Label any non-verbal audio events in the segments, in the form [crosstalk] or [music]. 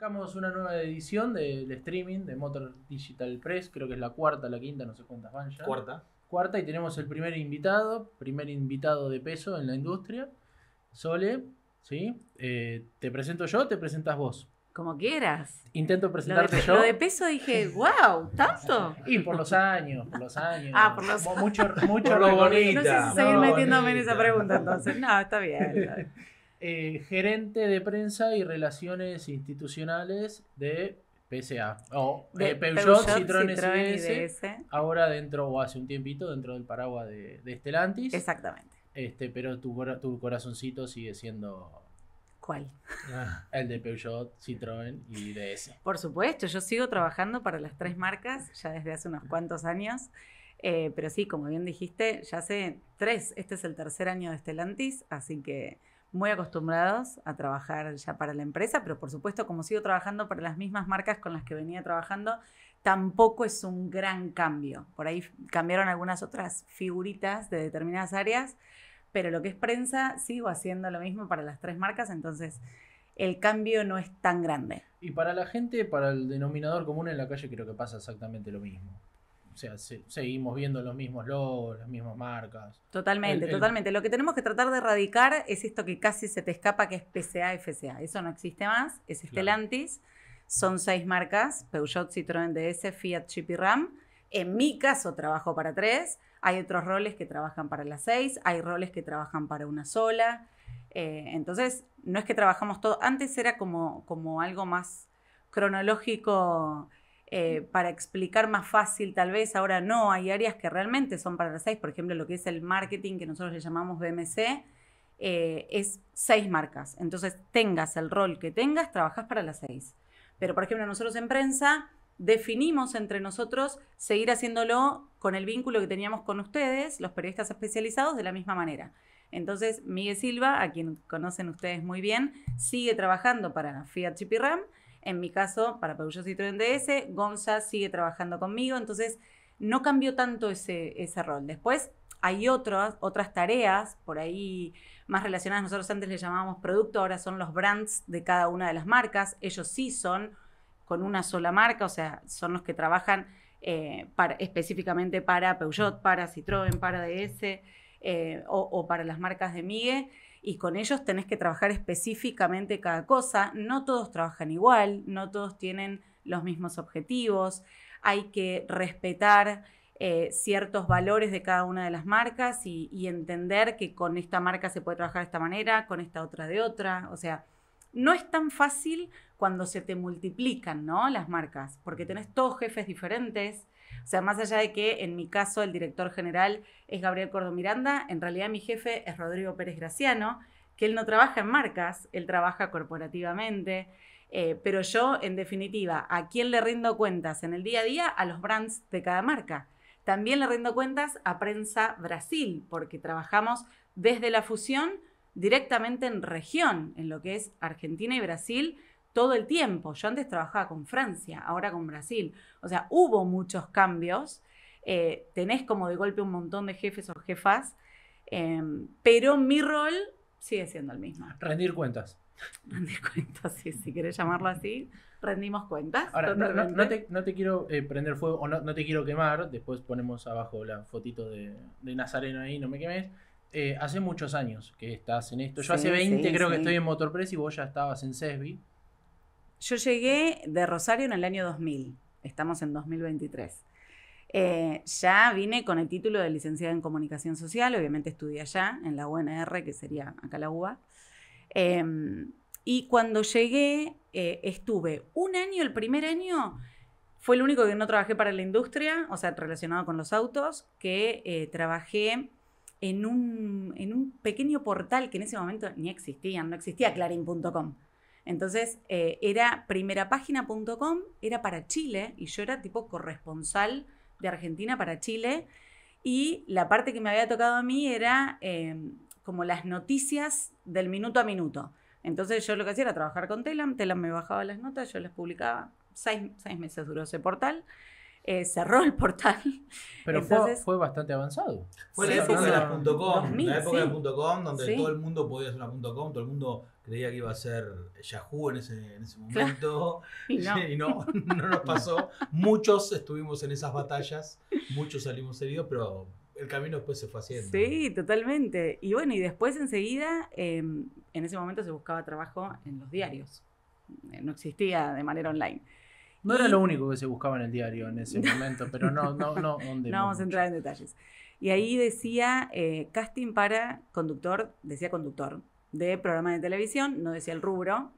Arrancamos una nueva edición del streaming de Motor Digital Press, creo que es la cuarta, la quinta, no sé cuántas van ya. Cuarta. Cuarta y tenemos el primer invitado, primer invitado de peso en la industria, Sole, ¿sí? Eh, ¿Te presento yo te presentas vos? Como quieras. Intento presentarte yo. Lo de peso dije, wow, ¿tanto? Y por los años, por los años. Ah, por los años. Mucho, lo bonita. No sé si seguir metiéndome en esa pregunta entonces. No, está bien. Está bien. Eh, gerente de prensa y relaciones institucionales de PSA. O eh, Peugeot, Citroën, y Ahora dentro, o hace un tiempito, dentro del paraguas de, Estelantis. Exactamente. Este, pero tu, tu corazoncito sigue siendo ¿Cuál? [laughs] el de Peugeot, Citroën y DS. Por supuesto, yo sigo trabajando para las tres marcas ya desde hace unos cuantos años. Eh, pero sí, como bien dijiste, ya hace tres, este es el tercer año de Estelantis así que muy acostumbrados a trabajar ya para la empresa, pero por supuesto, como sigo trabajando para las mismas marcas con las que venía trabajando, tampoco es un gran cambio. Por ahí cambiaron algunas otras figuritas de determinadas áreas, pero lo que es prensa, sigo haciendo lo mismo para las tres marcas, entonces el cambio no es tan grande. Y para la gente, para el denominador común en la calle, creo que pasa exactamente lo mismo. O sea, seguimos viendo los mismos logos, las mismas marcas. Totalmente, totalmente. Lo que tenemos que tratar de erradicar es esto que casi se te escapa, que es PCA, FCA. Eso no existe más, es Estelantis. Son seis marcas, Peugeot, Citroën DS, Fiat, Chip y Ram. En mi caso trabajo para tres, hay otros roles que trabajan para las seis, hay roles que trabajan para una sola. Eh, entonces, no es que trabajamos todo, antes era como, como algo más cronológico eh, para explicar más fácil tal vez, ahora no, hay áreas que realmente son para las seis, por ejemplo, lo que es el marketing que nosotros le llamamos BMC, eh, es seis marcas, entonces tengas el rol que tengas, trabajas para las seis. Pero, por ejemplo, nosotros en prensa definimos entre nosotros seguir haciéndolo con el vínculo que teníamos con ustedes, los periodistas especializados, de la misma manera. Entonces, Miguel Silva, a quien conocen ustedes muy bien, sigue trabajando para Fiat Chip Ram en mi caso, para Peugeot Citroën DS, Gonza sigue trabajando conmigo, entonces no cambió tanto ese, rol. Después hay otras, otras tareas por ahí más relacionadas. Nosotros antes le llamábamos producto, ahora son los brands de cada una de las marcas. Ellos sí son con una sola marca, o sea, son los que trabajan eh, específicamente para Peugeot, para Citroën, para DS eh, o, o, para las marcas de Migue y con ellos tenés que trabajar específicamente cada cosa. No todos trabajan igual, no todos tienen los mismos objetivos, hay que respetar eh, ciertos valores de cada una de las marcas y, entender que con esta marca se puede trabajar de esta manera, con esta otra de otra. O sea, no es tan fácil cuando se te multiplican ¿no? las marcas, porque tenés todos jefes diferentes, o sea, más allá de que en mi caso el director general es Gabriel Cordo Miranda, en realidad mi jefe es Rodrigo Pérez Graciano, que él no trabaja en marcas, él trabaja corporativamente. Eh, pero yo, en definitiva, ¿a quién le rindo cuentas en el día a día? A los brands de cada marca. También le rindo cuentas a Prensa Brasil, porque trabajamos desde la fusión directamente en región, en lo que es Argentina y Brasil, todo el tiempo. Yo antes trabajaba con Francia, ahora con Brasil. O sea, hubo muchos cambios. Eh, tenés como de golpe un montón de jefes o jefas, em, pero mi rol sigue siendo el mismo. Rendir cuentas. [laughs] Rendir cuentas, sí, si querés llamarlo así, rendimos cuentas. Ahora, no, te, quiero eh, prender fuego o no, te quiero quemar, después ponemos abajo la fotito de, Nazareno ahí, no me quemes. Eh, hace muchos años que estás en esto. Yo hace 20 creo que estoy en Motorpress y vos ya estabas en Sesbi. Yo llegué de Rosario en el año 2000, estamos en 2023. Eh, ya vine con el título de licenciada en comunicación social, obviamente estudié allá, en la UNR, que sería acá la UBA. Em, y cuando llegué, eh, estuve un año, el primer año, fue el único que no trabajé para la industria, o sea, relacionado con los autos, que eh, trabajé en un, en un pequeño portal que en ese momento ni existía, no existía clarín.com. Entonces eh, era primerapágina.com, era para Chile y yo era tipo corresponsal de Argentina para Chile. Y la parte que me había tocado a mí era em, como las noticias del minuto a minuto. Entonces yo lo que hacía era trabajar con Telam, Telam me bajaba las notas, yo las publicaba. Seis, meses duró ese portal. Eh, cerró el portal. Pero fue, bastante avanzado. Fue la época de donde todo el mundo podía hacer una todo el mundo creía que iba a ser Yahoo en ese, en momento [laughs] [laughs] y, no. no, nos pasó. muchos estuvimos en esas batallas, muchos salimos heridos, pero el camino después se fue haciendo. Sí, totalmente. Y bueno, y después enseguida, em, en ese momento se buscaba trabajo en los diarios. Eh, no existía de manera online. No era lo único que se buscaba en el diario en ese momento, pero no, no, no. [laughs] No vamos a entrar en detalles. Y ahí decía eh, casting para conductor, decía conductor, de programa de televisión, no decía el rubro.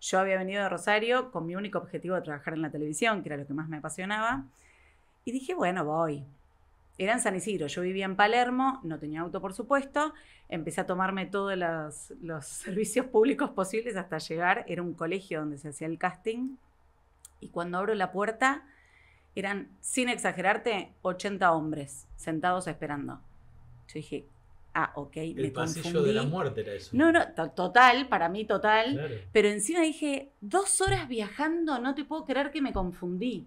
Yo había venido de Rosario con mi único objetivo de trabajar en la televisión, que era lo que más me apasionaba. Y dije, bueno, voy. Era en San Isidro, yo vivía en Palermo, no tenía auto por supuesto, empecé a tomarme todos los, los [laughs] servicios públicos posibles hasta llegar, era un colegio donde se hacía el casting, y cuando abro la puerta eran, sin exagerarte, 80 hombres sentados esperando. Yo dije, ah, ok, el pasillo de la muerte era eso. No, no, total, para mí total. Pero encima dije, dos horas viajando, no te puedo creer que me confundí.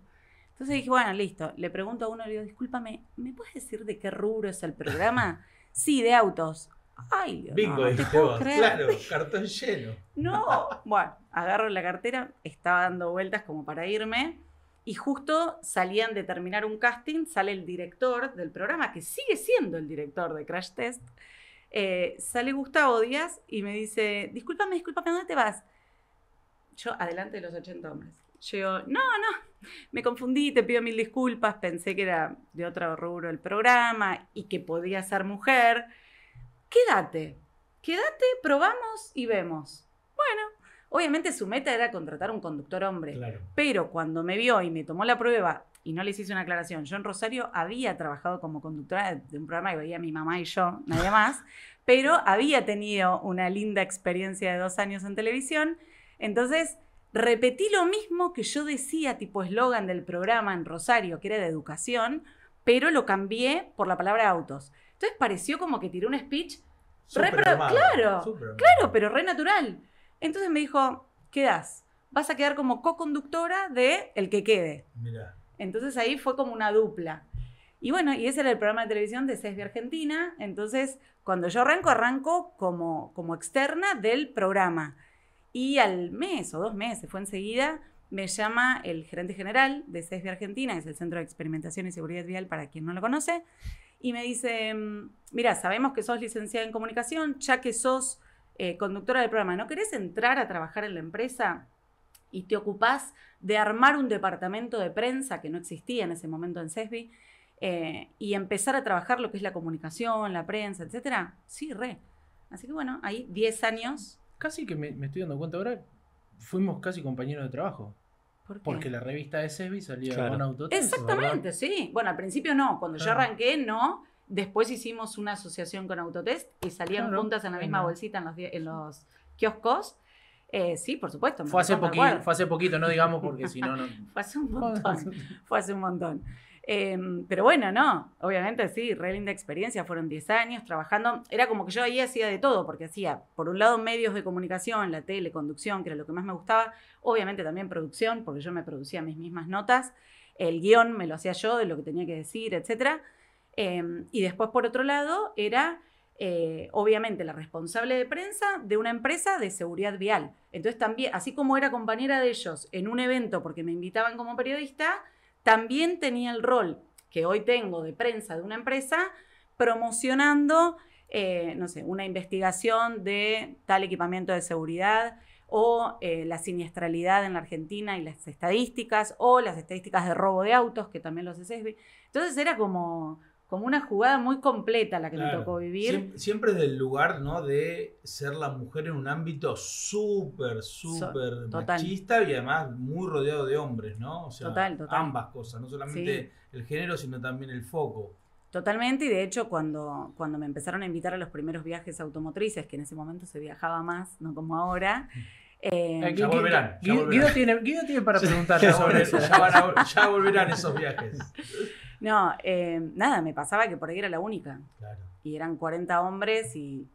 Entonces dije, bueno, listo. Le pregunto a uno, le digo, discúlpame, ¿me puedes decir de qué rubro es el programa? [laughs] sí, de autos. Ay, Dios, Bingo, no, Claro, cartón lleno. [laughs] no, bueno, agarro la cartera, estaba dando vueltas como para irme. Y justo salían de terminar un casting, sale el director del programa, que sigue siendo el director de Crash Test, eh, sale Gustavo Díaz y me dice, discúlpame, discúlpame, ¿dónde te vas? Yo, adelante de los 80 hombres. Yo no, no, me confundí, te pido mil disculpas, pensé que era de otro rubro el programa y que podía ser mujer. Quédate, quédate, probamos y vemos. Bueno, obviamente su meta era contratar un conductor hombre, pero cuando me vio y me tomó la prueba y no les hice una aclaración, yo en Rosario había trabajado como conductora de un programa que veía mi mamá y yo, nadie [laughs] más, pero había tenido una linda experiencia de dos años en televisión, entonces repetí lo mismo que yo decía, tipo eslogan del programa en Rosario, que era de educación, pero lo cambié por la palabra autos. Entonces pareció como que tiré un speech, re claro, claro, pero re natural. Entonces me dijo, ¿qué das? Vas a quedar como co-conductora de El que quede. Mirá. Entonces ahí fue como una dupla. Y bueno, y ese era el programa de televisión de CESBI Argentina. Entonces, cuando yo arranco, arranco como, como externa del programa. Y al mes o dos meses, fue enseguida, me llama el gerente general de CESBI Argentina, que es el Centro de Experimentación y Seguridad Vial para quien no lo conoce, y me dice, mm, mira, sabemos que sos licenciada en comunicación, ya que sos eh, conductora del programa, ¿no querés entrar a trabajar en la empresa? y te ocupás de armar un departamento de prensa que no existía en ese momento en CESBI eh, y empezar a trabajar lo que es la comunicación, la prensa, etcétera, sí, re. Así que bueno, ahí 10 años. Casi que me, estoy dando cuenta ahora, fuimos casi compañeros de trabajo. ¿Por qué? Porque la revista de CESBI salía con autotest. Exactamente, sí. Bueno, al principio no, cuando yo ah. arranqué no. Después hicimos una asociación con Autotest y salían juntas en la misma bolsita en los, en los kioscos eh, sí, por supuesto. Fue hace, poquito, no digamos [laughs] porque si no, no. fue hace un montón, fue hace un montón. Em, pero bueno, no, obviamente sí, re linda experiencia, fueron 10 años trabajando, era como que yo ahí hacía de todo, porque hacía, por un lado, medios de comunicación, la tele, conducción, que era lo que más me gustaba, obviamente también producción, porque yo me producía mis mismas notas, el guión me lo hacía yo de lo que tenía que decir, etc. Em, y después, por otro lado, era eh, obviamente la responsable de prensa de una empresa de seguridad vial. Entonces también, así como era compañera de ellos en un evento porque me invitaban como periodista, también tenía el rol que hoy tengo de prensa de una empresa promocionando, eh, no sé, una investigación de tal equipamiento de seguridad o eh, la siniestralidad en la Argentina y las estadísticas, o las estadísticas de robo de autos, que también los hace Entonces era como, como una jugada muy completa la que me tocó vivir. Siempre, es desde lugar, ¿no? De ser la mujer en un ámbito súper, súper machista y además muy rodeado de hombres, ¿no? O sea, total, ambas cosas, no solamente el género, sino también el foco. Totalmente, y de hecho cuando, cuando me empezaron a invitar a los primeros viajes automotrices, que en ese momento se viajaba más, no como ahora, [laughs] eh, eh, ya volverán. Guido, tiene, para [laughs] preguntarle sobre eso. ya volverán esos viajes. [laughs] No, eh, nada, me pasaba que por ahí era la única. Claro. Y eran 40 hombres y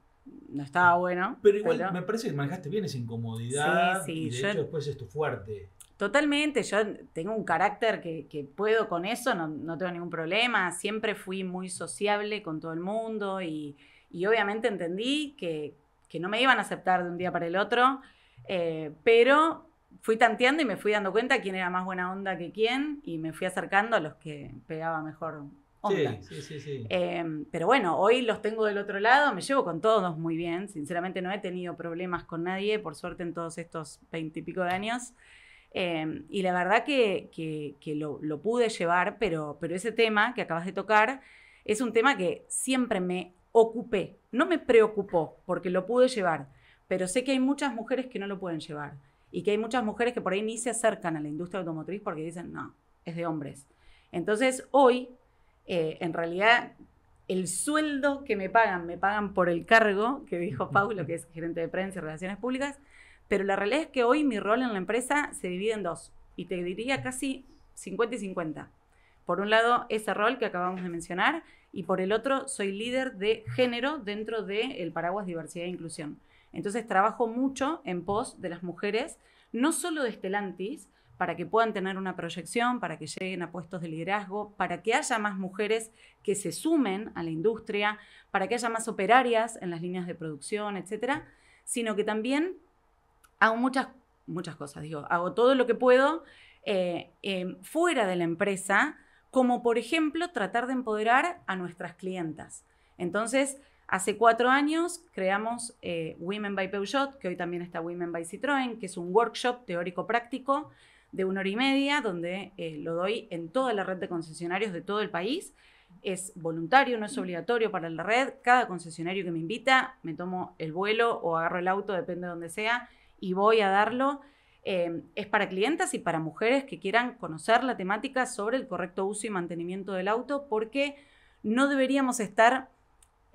no estaba bueno. Pero igual me parece que manejaste bien esa incomodidad y de hecho después es tu fuerte. Totalmente, yo tengo un carácter que, puedo con eso, no, tengo ningún problema, siempre fui muy sociable con todo el mundo y, obviamente entendí que, que, no me iban a aceptar de un día para el otro, eh, pero fui tanteando y me fui dando cuenta quién era más buena onda que quién y me fui acercando a los que pegaba mejor onda. Sí, sí, sí. Em, pero bueno, hoy los tengo del otro lado, me llevo con todos muy bien. Sinceramente no he tenido problemas con nadie, por suerte en todos estos pico de años. Em, y la verdad que, que, lo, pude llevar, pero, pero ese tema que acabas de tocar es un tema que siempre me ocupé, no me preocupó porque lo pude llevar, pero sé que hay muchas mujeres que no lo pueden llevar y que hay muchas mujeres que por ahí ni se acercan a la industria automotriz porque dicen, no, es de hombres. Entonces, hoy, eh, en realidad, el sueldo que me pagan, me pagan por el cargo, que dijo Paulo, que es gerente de prensa y relaciones públicas, pero la realidad es que hoy mi rol en la empresa se divide en dos, y te diría casi 50 y 50. Por un lado, ese rol que acabamos de mencionar, y por el otro, soy líder de género dentro del el paraguas diversidad e inclusión. Entonces trabajo mucho en pos de las mujeres, no solo de Estelantis, para que puedan tener una proyección, para que lleguen a puestos de liderazgo, para que haya más mujeres que se sumen a la industria, para que haya más operarias en las líneas de producción, etcétera, sino que también hago muchas, muchas cosas, digo, hago todo lo que puedo eh, em, fuera de la empresa, como por ejemplo tratar de empoderar a nuestras clientas. Entonces, Hace cuatro años creamos eh, Women by Peugeot, que hoy también está Women by Citroën, que es un workshop teórico-práctico de una hora y media, donde eh, lo doy en toda la red de concesionarios de todo el país. Es voluntario, no es obligatorio para la red. Cada concesionario que me invita, me tomo el vuelo o agarro el auto, depende de donde sea, y voy a darlo. Em, es para clientes y para mujeres que quieran conocer la temática sobre el correcto uso y mantenimiento del auto, porque no deberíamos estar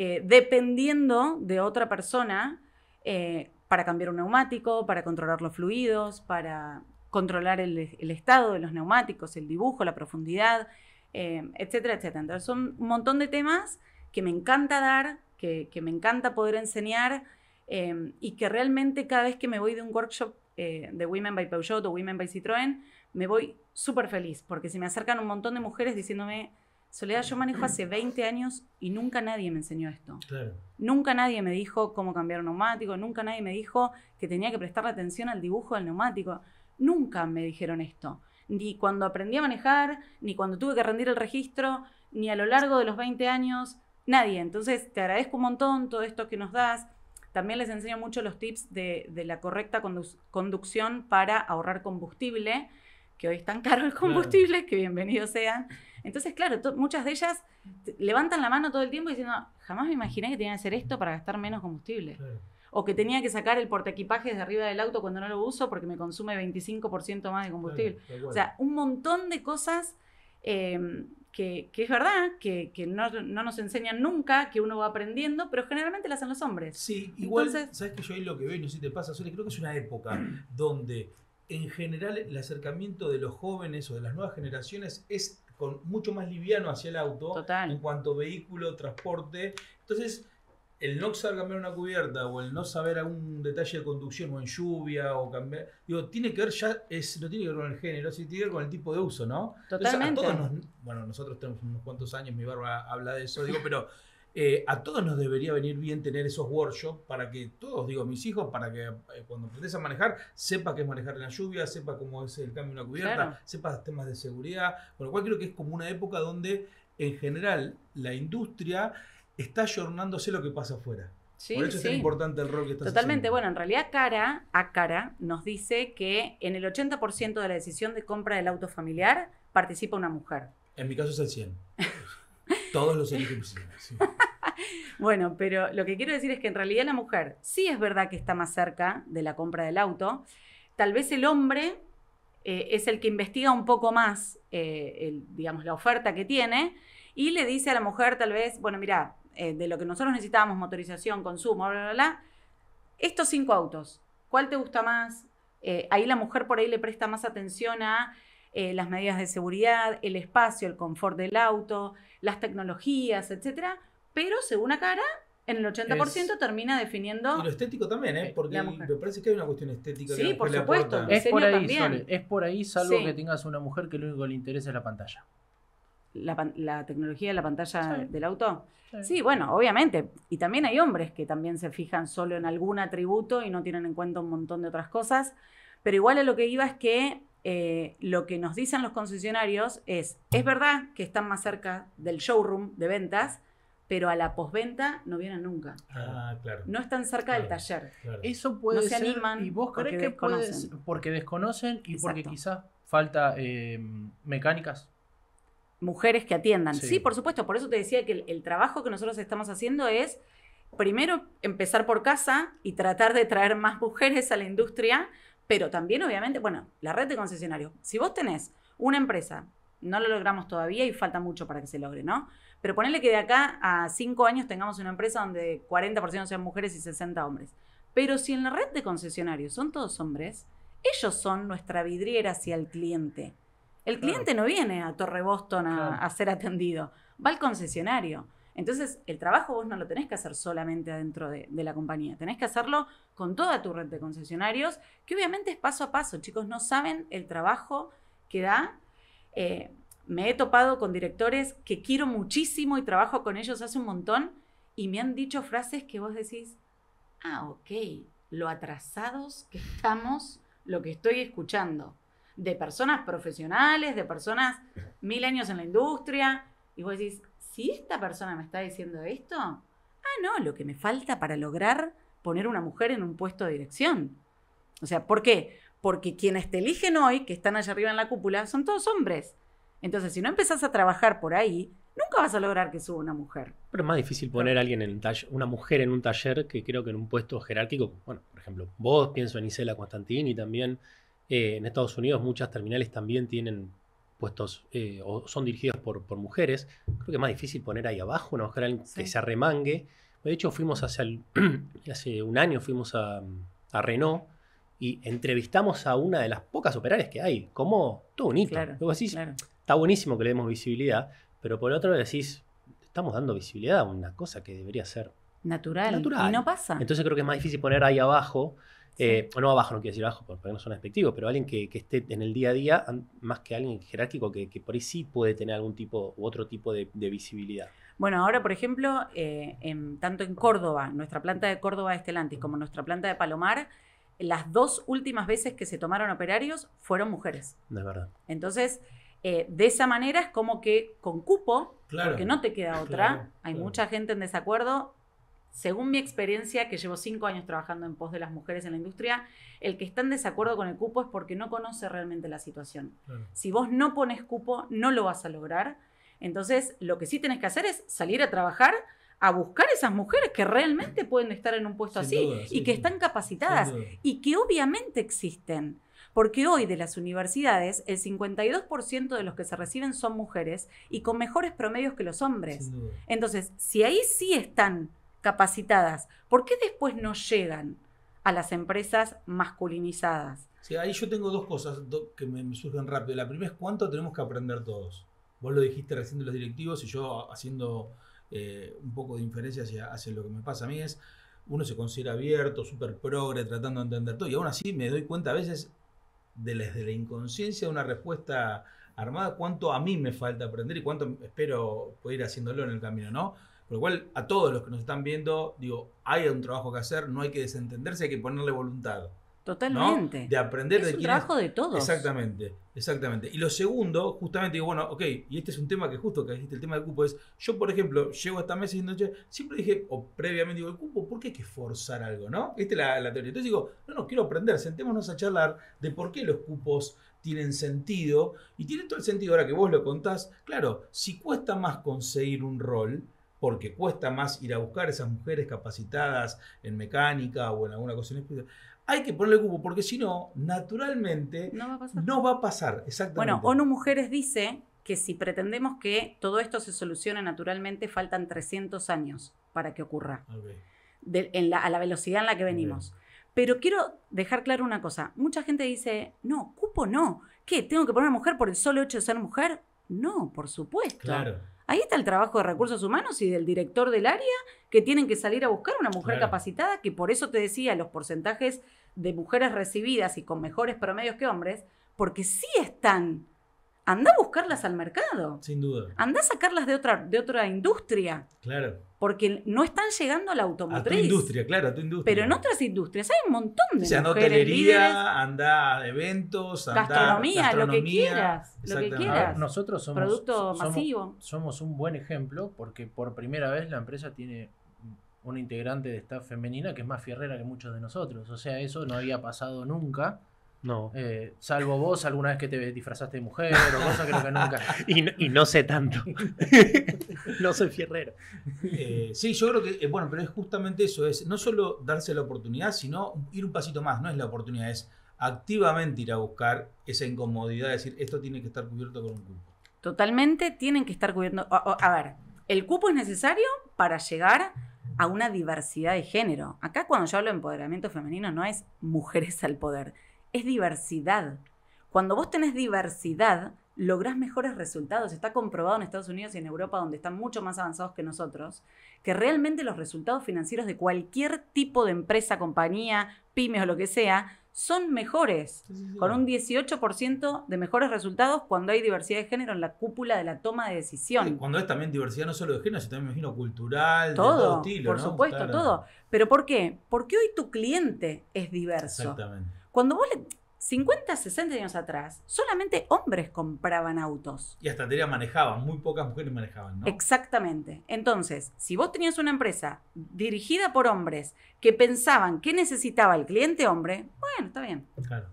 eh, dependiendo de otra persona eh, para cambiar un neumático, para controlar los fluidos, para controlar el, estado de los neumáticos, el dibujo, la profundidad, eh, etcétera, etcétera. Entonces son un montón de temas que me encanta dar, que, que me encanta poder enseñar y que realmente cada vez que me voy de un workshop de Women by Peugeot o Women by Citroën, me voy súper feliz porque se me acercan un montón de mujeres diciéndome, Soledad, yo manejo hace 20 años y nunca nadie me enseñó esto. Nunca nadie me dijo cómo cambiar un neumático, nunca nadie me dijo que tenía que prestar atención al dibujo del neumático. Nunca me dijeron esto. Ni cuando aprendí a manejar, ni cuando tuve que rendir el registro, ni a lo largo de los 20 años, nadie. Entonces, te agradezco un montón todo esto que nos das. También les enseño mucho los tips de, de la correcta conducción para ahorrar combustible, que hoy es tan caro el combustible, que bienvenido sean. Entonces, claro, muchas de ellas levantan la mano todo el tiempo diciendo, jamás me imaginé que tenía que hacer esto para gastar menos combustible. O que tenía que sacar el portaequipaje desde arriba del auto cuando no lo uso porque me consume 25% más de combustible. o sea, un montón de cosas em, que, es verdad, que, no, nos enseñan nunca, que uno va aprendiendo, pero generalmente las hacen los hombres. Sí, igual, ¿sabes que yo ahí lo que veo, y no sé si te pasa, Sole, creo que es una época [clears throat] donde en general el acercamiento de los jóvenes o de las nuevas generaciones es con mucho más liviano hacia el auto en cuanto vehículo, transporte. Entonces, el no saber cambiar una cubierta o el no saber algún detalle de conducción o en lluvia o cambiar, digo, tiene que ver ya, es, no tiene que ver con el género, sino tiene que ver con el tipo de uso, ¿no? Totalmente. bueno, nosotros tenemos unos cuantos años, mi barba habla de eso, digo, pero eh, a todos nos debería venir bien tener esos workshops para que todos, digo, mis hijos, para que eh, cuando aprendes a manejar, sepa qué es manejar en la lluvia, sepa cómo es el cambio de una cubierta, sepas sepa temas de seguridad. Por lo cual creo que es como una época donde, en general, la industria está ayornándose lo que pasa afuera. Por eso es tan importante el rol que está Totalmente. Bueno, en realidad, cara a cara nos dice que en el 80% de la decisión de compra del auto familiar participa una mujer. En mi caso es el 100. Todos los eligen. Sí. [laughs] Bueno, pero lo que quiero decir es que en realidad la mujer sí es verdad que está más cerca de la compra del auto. Tal vez el hombre eh, es el que investiga un poco más, eh, digamos, la oferta que tiene y le dice a la mujer tal vez, bueno, mira, eh, de lo que nosotros necesitábamos, motorización, consumo, bla, bla, bla, estos cinco autos, ¿cuál te gusta más? ahí la mujer por ahí le presta más atención a las medidas de seguridad, el espacio, el confort del auto, las tecnologías, etcétera pero según la cara, en el 80% termina definiendo. Y lo estético también, ¿eh? eh Porque me parece que hay una cuestión estética. Sí, por supuesto. Es por, ahí, es por ahí, salvo que tengas una mujer que lo único que le interesa es la pantalla. La, tecnología de la pantalla del auto. Sí. bueno, obviamente. Y también hay hombres que también se fijan solo en algún atributo y no tienen en cuenta un montón de otras cosas. Pero igual a lo que iba es que eh, lo que nos dicen los concesionarios es, es verdad que están más cerca del showroom de ventas, pero a la posventa no vienen nunca. Ah, no están cerca del taller. Eso puede ser. Se animan y vos crees que puedes. Porque desconocen y porque quizás falta eh, mecánicas. Mujeres que atiendan. Sí. por supuesto. Por eso te decía que el, el trabajo que nosotros estamos haciendo es primero empezar por casa y tratar de traer más mujeres a la industria, pero también obviamente, bueno, la red de concesionarios. Si vos tenés una empresa no lo logramos todavía y falta mucho para que se logre, ¿no? Pero ponerle que de acá a cinco años tengamos una empresa donde 40% sean mujeres y 60 hombres. Pero si en la red de concesionarios son todos hombres, ellos son nuestra vidriera hacia el cliente. El cliente no viene a Torre Boston a, ser atendido, va al concesionario. Entonces, el trabajo vos no lo tenés que hacer solamente adentro de, de, la compañía, tenés que hacerlo con toda tu red de concesionarios, que obviamente es paso a paso. Chicos, no saben el trabajo que da eh, me he topado con directores que quiero muchísimo y trabajo con ellos hace un montón y me han dicho frases que vos decís, ah, ok, lo atrasados que estamos, lo que estoy escuchando, de personas profesionales, de personas mil años en la industria, y vos decís, si esta persona me está diciendo esto, ah, no, lo que me falta para lograr poner una mujer en un puesto de dirección. O sea, ¿por qué? porque quienes te eligen hoy, que están allá arriba en la cúpula, son todos hombres. Entonces, si no empezás a trabajar por ahí, nunca vas a lograr que suba una mujer. Pero es más difícil poner a alguien en un taller, una mujer en un taller que creo que en un puesto jerárquico, bueno, por ejemplo, vos, pienso en Isela Constantini también, eh, en Estados Unidos muchas terminales también tienen puestos eh, o son dirigidos por, mujeres. Creo que es más difícil poner ahí abajo una mujer que se arremangue. De hecho, fuimos hace [clears throat] un año, fuimos a Renault y entrevistamos a una de las pocas operarias que hay, como todo bonito. Luego decís, está buenísimo que le demos visibilidad, pero por el otro decís, estamos dando visibilidad a una cosa que debería ser natural, natural. y no pasa. Entonces creo que es más difícil poner ahí abajo, eh, o no abajo, no quiero decir abajo porque no son despectivos, pero alguien que, esté en el día a día, más que alguien jerárquico que, por ahí sí puede tener algún tipo u otro tipo de, visibilidad. Bueno, ahora, por ejemplo, eh, tanto en Córdoba, nuestra planta de Córdoba de Estelantis, como nuestra planta de Palomar, las dos últimas veces que se tomaron operarios fueron mujeres. De verdad. Entonces, eh, de esa manera es como que con cupo, claro, porque no te queda otra, hay mucha gente en desacuerdo. Según mi experiencia, que llevo cinco años trabajando en pos de las mujeres en la industria, el que está en desacuerdo con el cupo es porque no conoce realmente la situación. Si vos no pones cupo, no lo vas a lograr. Entonces, lo que sí tenés que hacer es salir a trabajar a buscar esas mujeres que realmente pueden estar en un puesto así y que están capacitadas y que obviamente existen. Porque hoy de las universidades, el 52% de los que se reciben son mujeres y con mejores promedios que los hombres. Entonces, si ahí sí están capacitadas, ¿por qué después no llegan a las empresas masculinizadas? Sí, ahí yo tengo dos cosas que me, me, surgen rápido. La primera es cuánto tenemos que aprender todos. Vos lo dijiste recién los directivos y yo haciendo eh, un poco de inferencia hacia, hacia lo que me pasa a mí es, uno se considera abierto, súper progre, tratando de entender todo, y aún así me doy cuenta a veces de, desde la inconsciencia de una respuesta armada, cuánto a mí me falta aprender y cuánto espero poder ir haciéndolo en el camino, ¿no? Por lo cual, a todos los que nos están viendo, digo, hay un trabajo que hacer, no hay que desentenderse, hay que ponerle voluntad. Totalmente. De aprender es de un trabajo de todos. Exactamente, exactamente. Y lo segundo, justamente digo, bueno, ok, y este es un tema que justo que dijiste, el tema del cupo, es, yo por ejemplo, llego a esta mesa y siempre dije, o previamente digo, el cupo, ¿por qué hay que forzar algo, no? Esta es la, teoría. Entonces digo, no, no, quiero aprender, sentémonos a charlar de por qué los cupos tienen sentido, y tiene todo el sentido ahora que vos lo contás, claro, si cuesta más conseguir un rol, porque cuesta más ir a buscar esas mujeres capacitadas en mecánica o en alguna cosa en hay que ponerle cupo, porque si no, naturalmente no va a pasar. exactamente. Bueno, ONU Mujeres dice que si pretendemos que todo esto se solucione naturalmente, faltan 300 años para que ocurra, en la, a la velocidad en la que venimos. Pero quiero dejar claro una cosa, mucha gente dice, no, cupo no, ¿qué? ¿Tengo que poner mujer por el solo hecho de ser mujer? No, por supuesto. Claro. Ahí está el trabajo de recursos humanos y del director del área que tienen que salir a buscar una mujer capacitada, que por eso te decía los porcentajes de mujeres recibidas y con mejores promedios que hombres, porque sí están anda a buscarlas al mercado. Sin duda. Anda a sacarlas de otra, de otra industria. Claro. Porque no están llegando a la automotriz. A tu industria, claro, a tu industria. Pero en otras industrias hay un montón de o sea, mujeres hotelería, anda a eventos, anda gastronomía, lo que quieras, lo que quieras. nosotros somos producto masivo. Somos, un buen ejemplo porque por primera vez la empresa tiene una integrante de esta femenina que es más fierrera que muchos de nosotros. O sea, eso no había pasado nunca. No. Eh, salvo vos alguna vez que te disfrazaste de mujer o cosa, creo que nunca. [laughs] y, no, sé tanto. [laughs] no soy fierrero. Eh, sí, yo creo que, eh, bueno, pero es justamente eso, es no solo darse la oportunidad, sino ir un pasito más, no es la oportunidad, es activamente ir a buscar esa incomodidad, de decir, esto tiene que estar cubierto con un cupo. Totalmente tienen que estar cubierto A, a ver, el cupo es necesario para llegar a una diversidad de género. Acá cuando yo hablo de empoderamiento femenino no es mujeres al poder es diversidad. Cuando vos tenés diversidad, lográs mejores resultados. Está comprobado en Estados Unidos y en Europa, donde están mucho más avanzados que nosotros, que realmente los resultados financieros de cualquier tipo de empresa, compañía, pymes o lo que sea, son mejores, con un 18% de mejores resultados cuando hay diversidad de género en la cúpula de la toma de decisión. cuando es también diversidad no solo de género, sino también, me imagino, cultural, todo, de todo Por supuesto, todo. ¿Pero por qué? Porque hoy tu cliente es diverso. Exactamente. Cuando vos 50, 60 años atrás, solamente hombres compraban autos. Y hasta te manejaban, muy pocas mujeres manejaban, ¿no? Exactamente. Entonces, si vos tenías una empresa dirigida por hombres que pensaban qué necesitaba el cliente hombre, bueno, está bien. Claro.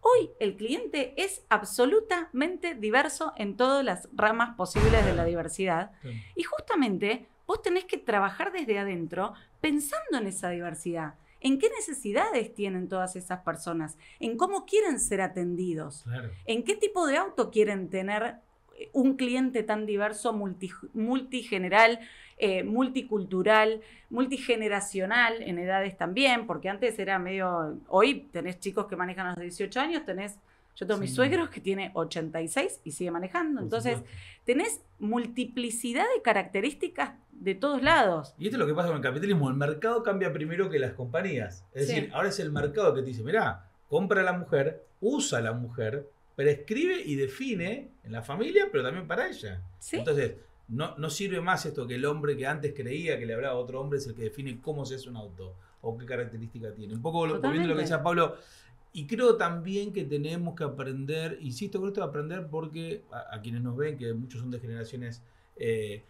Hoy el cliente es absolutamente diverso en todas las ramas posibles de la diversidad. Y justamente vos tenés que trabajar desde adentro pensando en esa diversidad en qué necesidades tienen todas esas personas, en cómo quieren ser atendidos, en qué tipo de auto quieren tener eh, un cliente tan diverso, multigeneral, eh, multicultural, multigeneracional, en edades también, porque antes era medio, hoy tenés chicos que manejan a los 18 años, tenés yo tengo mi mis suegros que tiene 86 y sigue manejando. Entonces, tenés multiplicidad de características de todos lados. Y esto es lo que pasa con el capitalismo. El mercado cambia primero que las compañías. Es decir, ahora es el mercado que te dice, mirá, compra la mujer, usa la mujer, prescribe y define en la familia, pero también para ella. Entonces, no, no sirve más esto que el hombre que antes creía que le hablaba a otro hombre es el que define cómo se hace un auto o qué característica tiene. Un poco volviendo a lo que decía Pablo, y creo también que tenemos que aprender, insisto con esto, aprender porque a, quienes nos ven, que muchos son de generaciones, eh,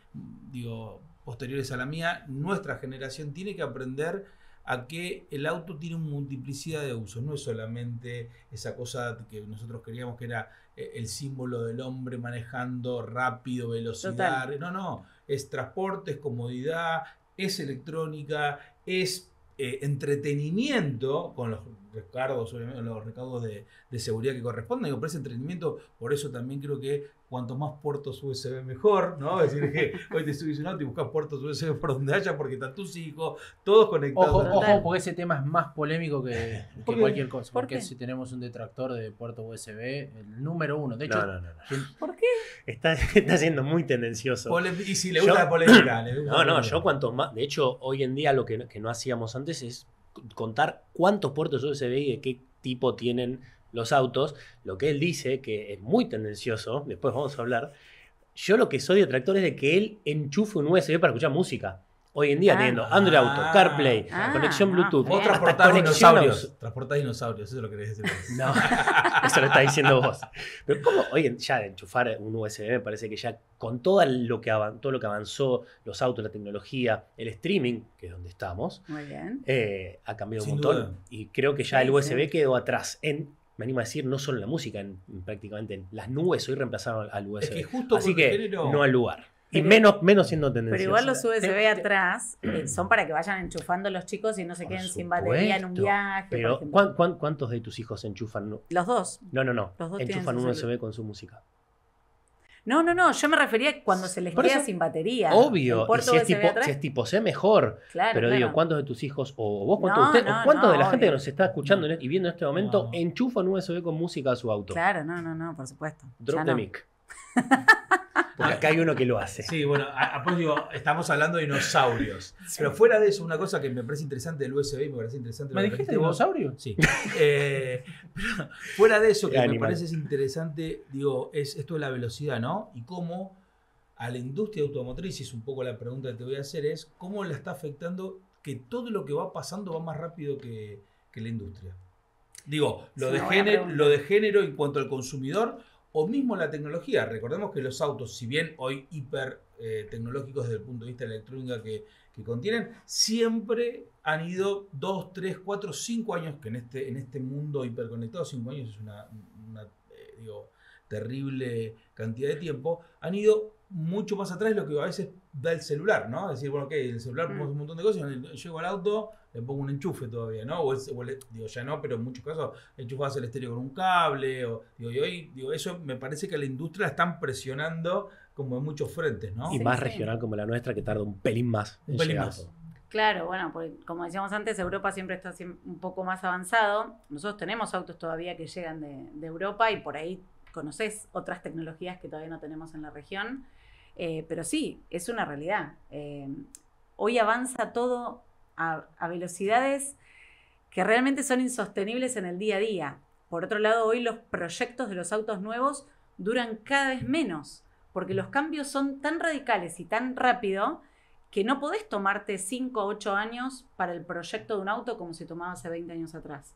digo, posteriores a la mía, nuestra generación tiene que aprender a que el auto tiene una multiplicidad de usos, no es solamente esa cosa que nosotros queríamos que era eh, el símbolo del hombre manejando rápido, velocidad, no, no, es transporte, es comodidad, es electrónica, es eh, entretenimiento con los recargos, los recaudos de, seguridad que corresponden, Digo, por ese entretenimiento, por eso también creo que cuanto más puertos USB mejor, ¿no? Es decir, que hoy te subís un auto y buscas puertos USB por donde haya porque están tus hijos, todos conectados. Ojo, ojo porque ese tema es más polémico que, [laughs] cualquier cosa. porque si tenemos un detractor de puertos USB, el número uno. De hecho, no, no, no, ¿por qué? Está, está siendo muy tendencioso. y si le gusta la polémica. Le gusta no, no, yo cuanto más. De hecho, hoy en día lo que no hacíamos antes es contar cuántos puertos USB y de qué tipo tienen los autos. Lo que él dice, que es muy tendencioso, después vamos a hablar, yo lo que soy detractor es de que él enchufe un USB para escuchar música. Hoy en día teniendo ah. Android Auto, CarPlay, ah, conexión Bluetooth. vos transportás dinosaurios. Transportás dinosaurios, eso es lo que querés decir. no, [laughs] eso lo estás diciendo vos. Pero cómo hoy ya enchufar un USB me parece que ya con todo lo que, todo lo que avanzó, los autos, la tecnología, el streaming, que es donde estamos, eh, ha cambiado un montón. Y creo que ya el USB quedó atrás en me animo a decir, no solo en la música, prácticamente en las nubes hoy reemplazaron al USB. justo Así que no al lugar y menos, menos siendo tendencia. Pero igual los USB atrás eh, mm. son para que vayan enchufando los chicos y no se queden sin batería en un viaje. Pero cuántos de tus hijos enchufan? Los dos. No, no, no. Los dos enchufan un USB con su música. No, no, no. Yo me refería cuando se les queda sin batería. Obvio. Y si, es tipo, es tipo C, mejor. pero digo, ¿cuántos de tus hijos, o vos, cuántos de usted, o cuántos de la gente que nos está escuchando y este, viendo en este momento, enchufan un USB con música a su auto? Claro, no, no, no, por supuesto. Drop the mic. [laughs] Porque ah. acá hay uno que lo hace. Sí, bueno, después digo, estamos hablando de dinosaurios. [laughs] Pero fuera de eso, una cosa que me parece interesante del USB, me parece interesante. ¿Me dijiste dinosaurio? Sí. Eh, fuera de eso, que me parece interesante, digo, es esto de la velocidad, ¿no? Y cómo a la industria automotriz, y es un poco la pregunta que te voy a hacer, es cómo la está afectando que todo lo que va pasando va más rápido que, la industria. Digo, lo, de, género, lo de género en cuanto al consumidor, o mismo la tecnología. Recordemos que los autos, si bien hoy hiper eh, tecnológicos desde el punto de vista electrónico electrónica que, contienen, siempre han ido 2, 3, 4, 5 años, que en este, en este mundo hiperconectado 5 años es una, eh, terrible cantidad de tiempo, han ido mucho más atrás lo que a veces da el celular, ¿no? decir, bueno, ok, el celular mm. pongo un montón de cosas, llego al auto, le pongo un enchufe todavía, ¿no? O, digo, ya no, pero en muchos casos enchufas el estéreo con un cable, o digo, y hoy, digo, eso me parece que la industria la están presionando como en muchos frentes, ¿no? Y más regional como la nuestra que tarda un pelín más. en pelín más. Claro, bueno, porque como decíamos antes, Europa siempre está un poco más avanzado. Nosotros tenemos autos todavía que llegan de, de Europa y por ahí conoces otras tecnologías que todavía no tenemos en la región. Eh, pero sí, es una realidad. Eh, hoy avanza todo a, velocidades que realmente son insostenibles en el día a día. Por otro lado, hoy los proyectos de los autos nuevos duran cada vez menos, porque los cambios son tan radicales y tan rápido que no podés tomarte 5 o 8 años para el proyecto de un auto como se tomaba hace 20 años atrás.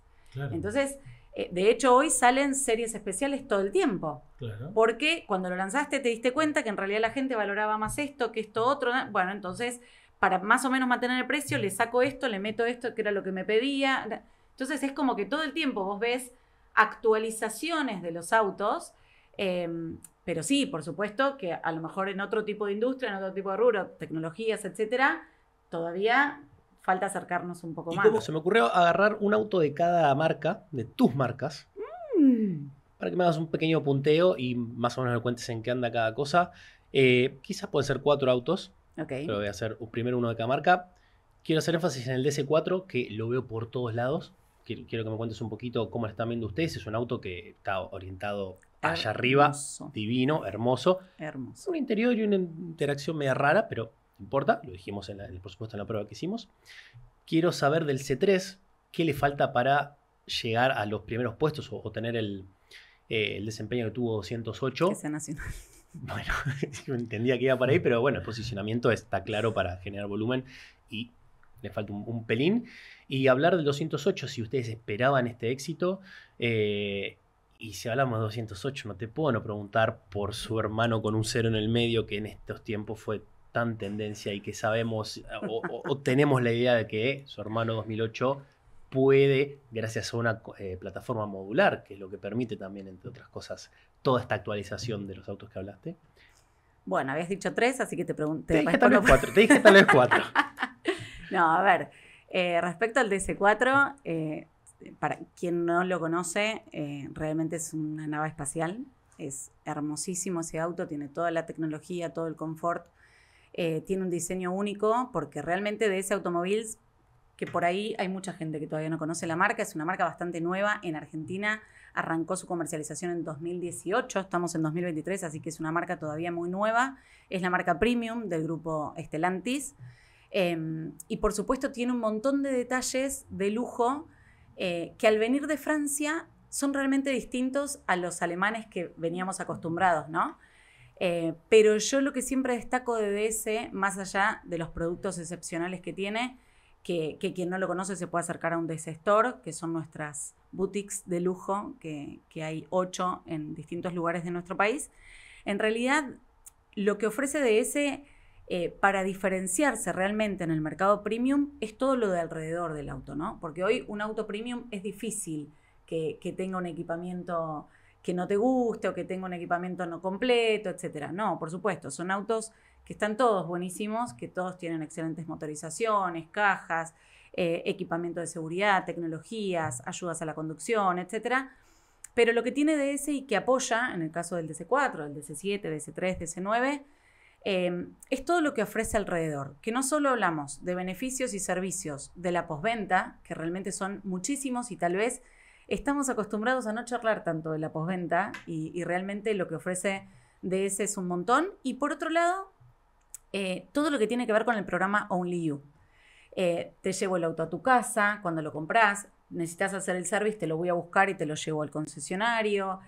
Entonces, eh, de hecho, hoy salen series especiales todo el tiempo. Claro. Porque cuando lo lanzaste te diste cuenta que en realidad la gente valoraba más esto que esto otro. Bueno, entonces, para más o menos mantener el precio, le mm. saco esto, le meto esto, que era lo que me pedía. Entonces, es como que todo el tiempo vos ves actualizaciones de los autos. Em, pero sí, por supuesto que a lo mejor en otro tipo de industria, en otro tipo de rubro, tecnologías, etcétera, todavía falta acercarnos un poco más. se me ocurrió agarrar un auto de cada marca, de tus marcas, mm. para que me hagas un pequeño punteo y más o menos me cuentes en qué anda cada cosa. Eh, quizás pueden ser cuatro autos, okay. pero voy a hacer primero uno de cada marca. Quiero hacer énfasis en el ds 4 que lo veo por todos lados. Quiero que me cuentes un poquito cómo lo están viendo ustedes. Es un auto que está orientado allá arriba, divino, hermoso. Hermoso. Un interior y una interacción media rara, pero importa, lo dijimos en el por supuesto en la prueba que hicimos. Quiero saber del C3 qué le falta para llegar a los primeros puestos o, tener eh, el, desempeño que tuvo 208. Que [laughs] Bueno, [laughs] entendía que iba para ahí, pero bueno, el posicionamiento está claro para generar volumen y le falta un, pelín. Y hablar del 208, si ustedes esperaban este éxito, eh, y si hablamos de 208, no te puedo no preguntar por su hermano con un cero en el medio, que en estos tiempos fue tendencia y que sabemos o, tenemos la idea de que su hermano 2008 puede, gracias a una eh, plataforma modular, que es lo que permite también, entre otras cosas, toda esta actualización de los autos que hablaste. Bueno, habías dicho tres, así que te pregunté. Te, dije cuatro. [laughs] no, a ver, eh, respecto al DC4, eh, para quien no lo conoce, realmente es una nave espacial. Es hermosísimo ese auto, tiene toda la tecnología, todo el confort eh, tiene un diseño único, porque realmente de ese automóvil, que por ahí hay mucha gente que todavía no conoce la marca, es una marca bastante nueva en Argentina, arrancó su comercialización en 2018, estamos en 2023, así que es una marca todavía muy nueva, es la marca Premium del grupo Estelantis, em, y por supuesto tiene un montón de detalles de lujo eh, que al venir de Francia son realmente distintos a los alemanes que veníamos acostumbrados, ¿no? Eh, pero yo lo que siempre destaco de DS, más allá de los productos excepcionales que tiene, que, quien no lo conoce se puede acercar a un DS Store, que son nuestras boutiques de lujo, que, hay ocho en distintos lugares de nuestro país. En realidad, lo que ofrece DS eh, para diferenciarse realmente en el mercado premium es todo lo de alrededor del auto, ¿no? Porque hoy un auto premium es difícil que, que tenga un equipamiento que no te guste o que tenga un equipamiento no completo, etcétera. No, por supuesto, son autos que están todos buenísimos, que todos tienen excelentes motorizaciones, cajas, eh, equipamiento de seguridad, tecnologías, ayudas a la conducción, etcétera. Pero lo que tiene DS y que apoya, en el caso del DC4, del DC7, DC3, DC9, es todo lo que ofrece alrededor, que no solo hablamos de beneficios y servicios de la posventa, que realmente son muchísimos y tal vez estamos acostumbrados a no charlar tanto de la posventa y, realmente lo que ofrece DS es un montón. Y por otro lado, eh, todo lo que tiene que ver con el programa Only You. Eh, te llevo el auto a tu casa cuando lo compras, necesitas hacer el service, te lo voy a buscar y te lo llevo al concesionario.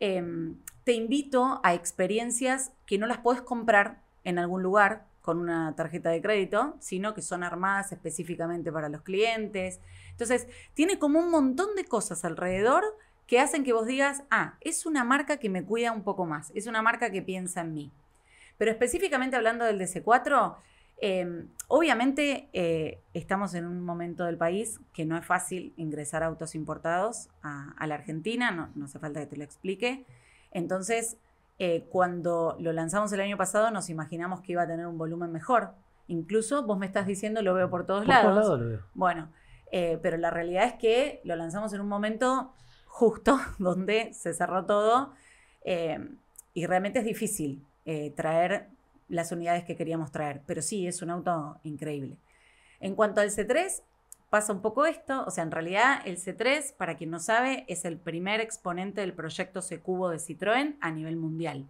Em, te invito a experiencias que no las puedes comprar en algún lugar con una tarjeta de crédito, sino que son armadas específicamente para los clientes. Entonces, tiene como un montón de cosas alrededor que hacen que vos digas, ah, es una marca que me cuida un poco más, es una marca que piensa en mí. Pero específicamente hablando del DC4, eh, obviamente eh, estamos en un momento del país que no es fácil ingresar autos importados a, la Argentina, no, no, hace falta que te lo explique. Entonces, eh, cuando lo lanzamos el año pasado nos imaginamos que iba a tener un volumen mejor. Incluso vos me estás diciendo, lo veo por todos por lados. Todos lados lo veo. Bueno, eh, pero la realidad es que lo lanzamos en un momento justo [laughs] donde se cerró todo eh, y realmente es difícil traer las unidades que queríamos traer. Pero sí, es un auto increíble. En cuanto al C3, pasa un poco esto, o sea, en realidad el C3, para quien no sabe, es el primer exponente del proyecto C cubo de Citroën a nivel mundial.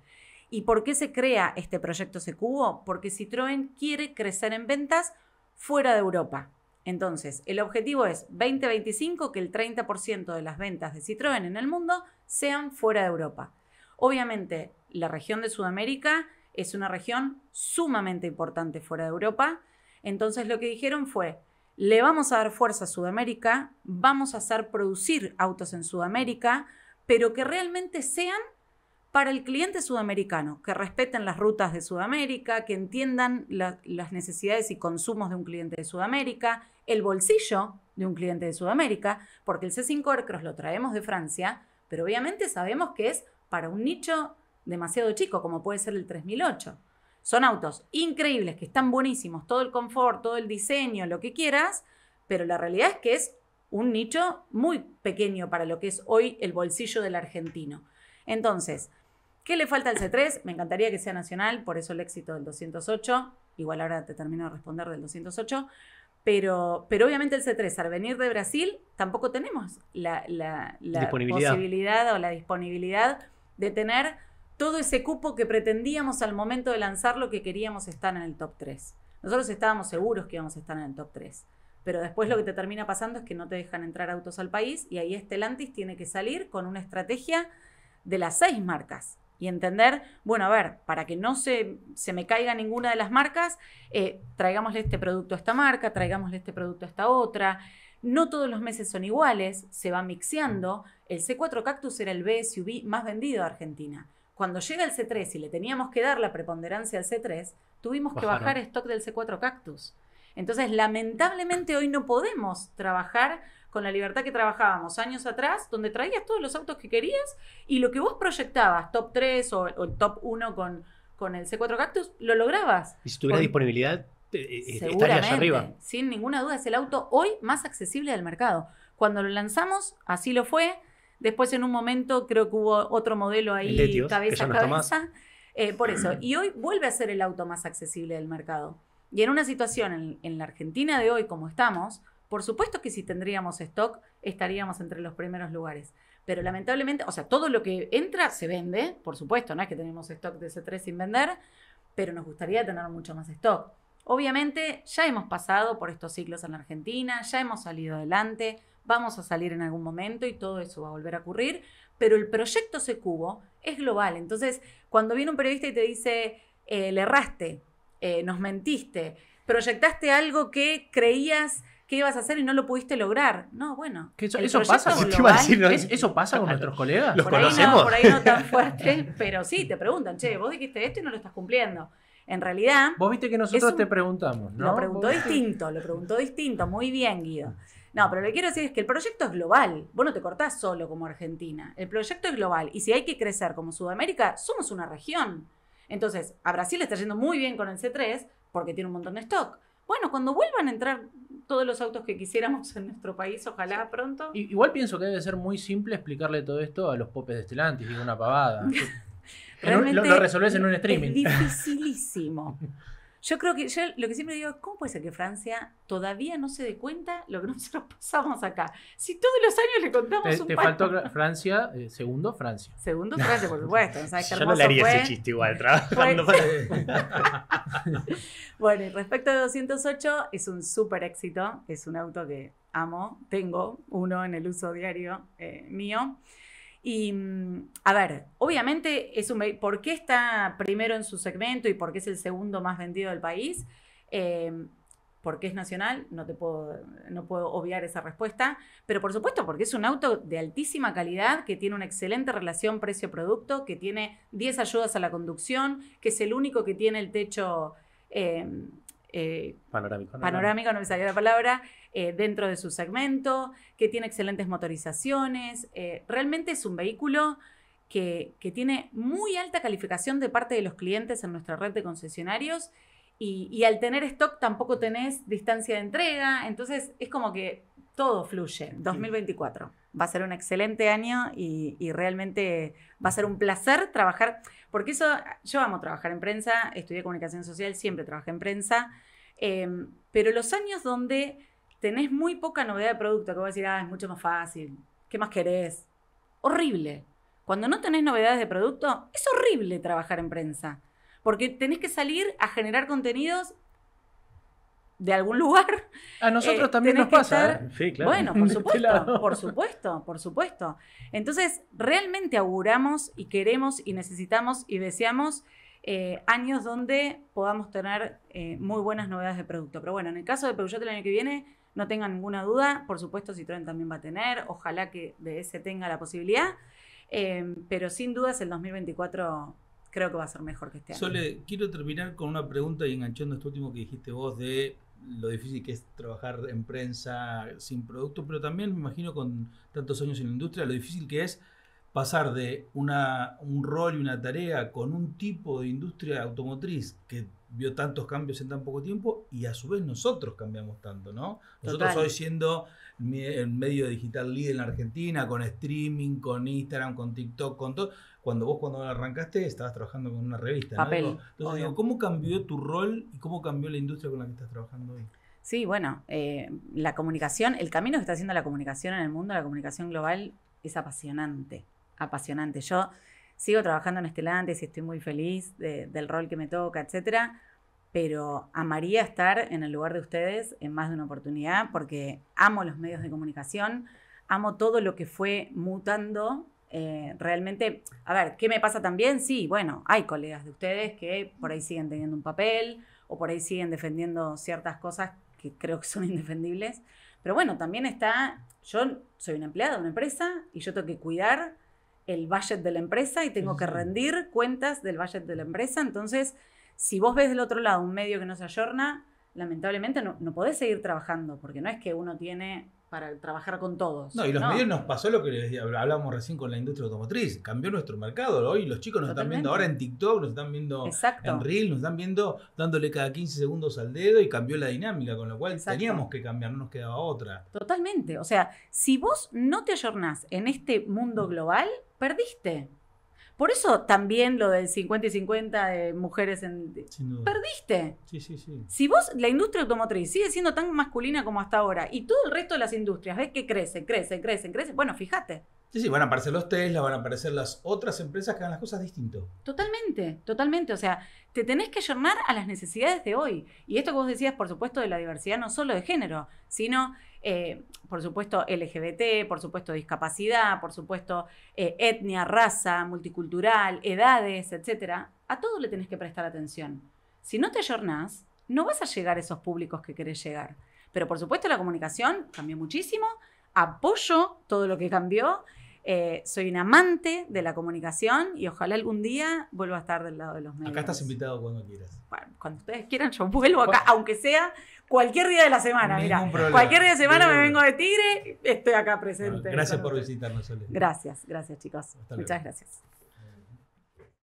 ¿Y por qué se crea este proyecto C cubo? Porque Citroën quiere crecer en ventas fuera de Europa. Entonces, el objetivo es 2025 que el 30% de las ventas de Citroën en el mundo sean fuera de Europa. Obviamente, la región de Sudamérica es una región sumamente importante fuera de Europa. Entonces, lo que dijeron fue, le vamos a dar fuerza a Sudamérica, vamos a hacer producir autos en Sudamérica, pero que realmente sean para el cliente sudamericano, que respeten las rutas de Sudamérica, que entiendan las necesidades y consumos de un cliente de Sudamérica, el bolsillo de un cliente de Sudamérica, porque el C5 Aircross lo traemos de Francia, pero obviamente sabemos que es para un nicho demasiado chico, como puede ser el 3008. Son autos increíbles, que están buenísimos, todo el confort, todo el diseño, lo que quieras, pero la realidad es que es un nicho muy pequeño para lo que es hoy el bolsillo del argentino. Entonces, ¿qué le falta al C3? Me encantaría que sea nacional, por eso el éxito del 208, igual ahora te termino de responder del 208, pero, pero obviamente el C3, al venir de Brasil, tampoco tenemos la, la posibilidad o la disponibilidad de tener todo ese cupo que pretendíamos al momento de lanzar lo que queríamos estar en el top 3. Nosotros estábamos seguros que íbamos a estar en el top 3. Pero después lo que te termina pasando es que no te dejan entrar autos al país y ahí Estelantis tiene que salir con una estrategia de las seis marcas y entender, bueno, a ver, para que no se, me caiga ninguna de las marcas, eh, traigámosle este producto a esta marca, traigámosle este producto a esta otra. No todos los meses son iguales, se va mixeando. El C4 Cactus era el BSUV más vendido de Argentina. Cuando llega el C3 y le teníamos que dar la preponderancia al C3, tuvimos que bajar stock del C4 cactus. Entonces, lamentablemente hoy no podemos trabajar con la libertad que trabajábamos años atrás, donde traías todos los autos que querías y lo que vos proyectabas, top 3 o, top 1 con, con el C4 Cactus, lo lograbas. Y si tuviera disponibilidad, eh, eh, estaría allá arriba. Sin ninguna duda, es el auto hoy más accesible del mercado. Cuando lo lanzamos, así lo fue. Después en un momento creo que hubo otro modelo ahí, cabeza a cabeza. Eh, por eso. [clears throat] Y hoy vuelve a ser el auto más accesible del mercado. Y en una situación en, en la Argentina de hoy como estamos, por supuesto que si tendríamos stock estaríamos entre los primeros lugares pero lamentablemente, o sea, todo lo que entra se vende, por supuesto, no es que tenemos stock de C3 sin vender, pero nos gustaría tener mucho más stock. Obviamente ya hemos pasado por estos ciclos en la Argentina, ya hemos salido adelante, vamos a salir en algún momento y todo eso va a volver a ocurrir, pero el proyecto se cubo, es global. Entonces, cuando viene un periodista y te dice, eh, le erraste, eh, nos mentiste, proyectaste algo que creías que ibas a hacer y no lo pudiste lograr. No, bueno. Eso, pasa con, eso pasa con nuestros colegas. Los conocemos. por ahí no tan [laughs] fuerte, pero sí, te preguntan, che, vos dijiste esto y no lo estás cumpliendo. En realidad. Vos viste que nosotros te preguntamos, ¿no? Lo preguntó distinto, lo preguntó distinto. Muy bien, Guido. No, pero lo que quiero decir es que el proyecto es global. Vos no te cortás solo como Argentina. El proyecto es global. Y si hay que crecer como Sudamérica, somos una región. Entonces, a Brasil le está yendo muy bien con el C3 porque tiene un montón de stock. Bueno, cuando vuelvan a entrar todos los autos que quisiéramos en nuestro país, ojalá pronto. igual pienso que debe ser muy simple explicarle todo esto a los popes de Estelantis, digo una pavada. [laughs] lo, lo resolvés en un streaming. Es dificilísimo. [laughs] Yo creo que yo lo que siempre digo es, ¿cómo puede ser que Francia todavía no se dé cuenta lo que [laughs] nosotros pasamos acá? Si todos los años le contamos te, un Te faltó [laughs] Francia, eh, segundo Francia. Segundo Francia, por supuesto. [laughs] yo no le haría ese chiste igual, trabajando. bueno, y respecto a 208, es un súper éxito. Es un auto que amo, tengo uno en el uso diario eh, mío. Y, mm, a ver, obviamente, es un, ¿por qué está primero en su segmento y por qué es el segundo más vendido del país? Eh, porque es nacional, no te puedo, no puedo obviar esa respuesta, pero por supuesto porque es un auto de altísima calidad, que tiene una excelente relación precio-producto, que tiene 10 ayudas a la conducción, que es el único que tiene el techo eh, eh, panorámico, panorámico, no me salió la palabra, eh, dentro de su segmento, que tiene excelentes motorizaciones. Eh, realmente es un vehículo que, tiene muy alta calificación de parte de los clientes en nuestra red de concesionarios y, al tener stock tampoco tenés distancia de entrega, entonces es como que todo fluye. 2024 va a ser un excelente año y, realmente va a ser un placer trabajar, porque eso, yo amo trabajar en prensa, estudié comunicación social, siempre trabajé en prensa, eh, pero los años donde tenés muy poca novedad de producto, que voy a decir, ah, es mucho más fácil, ¿qué más querés? Horrible. Cuando no tenés novedades de producto, es horrible trabajar en prensa, porque tenés que salir a generar contenidos de algún [laughs] lugar. A nosotros eh, también nos pasa. ¿eh? Sí, claro. Bueno, por [laughs] este supuesto, por supuesto, por supuesto. Entonces, realmente auguramos y queremos y necesitamos y deseamos eh, años donde podamos tener muy buenas novedades de producto. Pero bueno, en el caso de Peugeot el año que viene, no tenga ninguna duda. Por supuesto, Citroën también va a tener, ojalá que de ese tenga la posibilidad. Eh, pero sin dudas, el 2024 creo que va a ser mejor que este año. Sole, quiero terminar con una pregunta y enganchando esto último que dijiste vos de lo difícil que es trabajar en prensa sin producto, pero también me imagino con tantos años en la industria, lo difícil que es pasar de una, un rol y una tarea con un tipo de industria automotriz que vio tantos cambios en tan poco tiempo y a su vez nosotros cambiamos tanto, ¿no? Nosotros hoy siendo el medio digital líder en la Argentina, con streaming, con Instagram, con TikTok, con todo. Cuando vos cuando arrancaste estabas trabajando con una revista. Papel. Entonces digo, ¿cómo cambió tu rol y cómo cambió la industria con la que estás trabajando hoy? Sí, bueno, eh, la comunicación, el camino que está haciendo la comunicación en el mundo, la comunicación global, es apasionante, apasionante. Yo sigo trabajando en Estelantes y estoy muy feliz del rol que me toca, etcétera pero amaría estar en el lugar de ustedes en más de una oportunidad porque amo los medios de comunicación, amo todo lo que fue mutando. Eh, realmente, a ver, ¿qué me pasa también? Sí, bueno, hay colegas de ustedes que por ahí siguen teniendo un papel o por ahí siguen defendiendo ciertas cosas que creo que son [laughs] indefendibles. Pero bueno, también está, yo soy una empleada de una empresa y yo tengo que cuidar el budget de la empresa y tengo que rendir cuentas del budget de la empresa. Entonces, si vos ves del otro lado un medio que no se ayorna, lamentablemente no, podés seguir trabajando, porque no es que uno tiene para trabajar con todos. No, y los medios nos pasó lo que hablábamos recién con la industria automotriz. Cambió nuestro mercado. Hoy los chicos nos están viendo ahora en TikTok, nos están viendo en Reel, nos están viendo dándole cada 15 segundos al dedo y cambió la dinámica, con lo cual teníamos que cambiar, no nos quedaba otra. Totalmente. O sea, si vos no te ayornás en este mundo mm. global, perdiste. Por eso también lo del 50 y 50 de eh, mujeres en... Perdiste. Sí, sí, sí. Si vos, la industria automotriz sigue siendo tan masculina como hasta ahora y todo el resto de las industrias ves que crece, crece, crecen, crece, bueno, fíjate. Sí, sí, van a aparecer los Tesla, van a aparecer las otras empresas que hagan las cosas distinto. Totalmente, totalmente. O sea, te tenés que llamar a las necesidades de hoy. Y esto que vos decías, por supuesto, de la diversidad no solo de género, sino eh, por supuesto, LGBT, por supuesto, discapacidad, por supuesto, eh, etnia, raza, multicultural, edades, etc. A todo le tenés que prestar atención. Si no te ayornás, no vas a llegar a esos públicos que querés llegar. Pero por supuesto la comunicación cambió muchísimo, apoyo todo lo que cambió, eh, soy un amante de la comunicación y ojalá algún día vuelva a estar del lado de los medios. Acá estás invitado cuando quieras. Bueno, cuando ustedes quieran, yo vuelvo acá, aunque sea cualquier día de la semana, mira. Cualquier día de semana me vengo de Tigre, estoy acá presente. gracias por visitarnos, Sole. Gracias, gracias chicos. Muchas gracias.